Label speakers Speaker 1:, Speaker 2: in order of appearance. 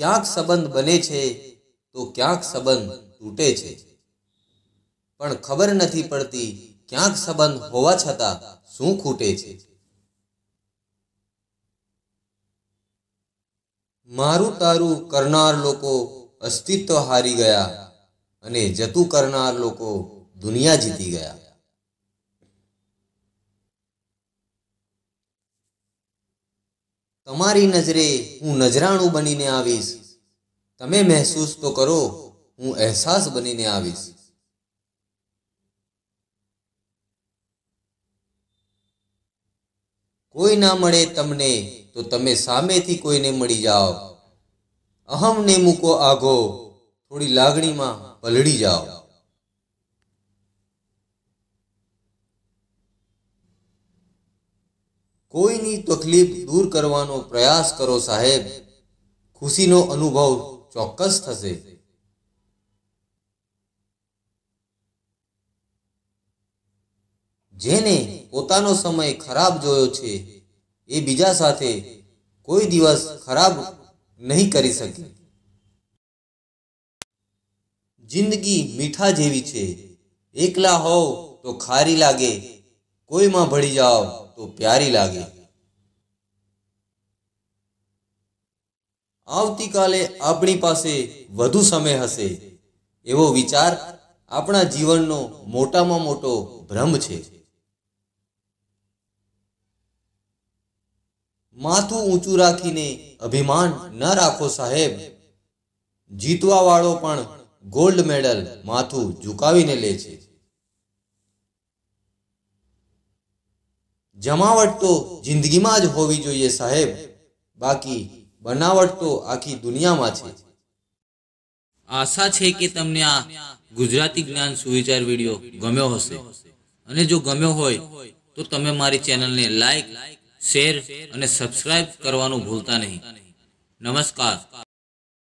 Speaker 1: ક્યાંક સંબંધ બને છે તો ક્યાંક સંબંધ તૂટે છે પણ ખબર નથી પડતી ક્યાંક સંબંધ હોવા છતાં શું ખૂટે છે મારું તારું કરનાર લોકો અસ્તિત્વ હારી ગયા અને જતું કરનાર લોકો દુનિયા જીતી ગયા તમારી નજરે હું નજરાણું બનીને આવીશ તમે મહેસૂસ તો કરો હું અહેસાસ બનીને આવીશ કોઈ ના મળે તમને તો તમે સામેથી કોઈને મળી જાઓ અહમને મૂકો આઘો થોડી લાગણીમાં પલળી જાઓ કોઈની તકલીફ દૂર કરવાનો પ્રયાસ કરો સાહેબ ખુશીનો અનુભવ ચોક્કસ થશે જેને પોતાનો સમય ખરાબ જોયો છે એ બીજા સાથે કોઈ દિવસ ખરાબ નહીં કરી શકે જિંદગી મીઠા જેવી છે એકલા હોવ તો ખારી લાગે કોઈમાં ભળી જાઓ તો પ્યારી લાગે આવતીકાલે આપણી પાસે વધુ સમય હશે એવો વિચાર આપણા જીવનનો મોટામાં મોટો ભ્રમ છે માથું ઊંચું રાખીને અભિમાન ન રાખો સાહેબ જીતવા વાળો પણ ગોલ્ડ મેડલ માથું ઝુકાવીને લે છે જમાવટ તો જિંદગીમાં જ હોવી જોઈએ સાહેબ બાકી બનાવટ તો આખી દુનિયામાં છે આશા છે કે તમને આ ગુજરાતી જ્ઞાન સુવિચાર વિડીયો ગમ્યો હશે અને જો ગમ્યો હોય તો તમે મારી ચેનલને લાઈક શેર અને સબસ્ક્રાઇબ કરવાનું ભૂલતા નહીં નમસ્કાર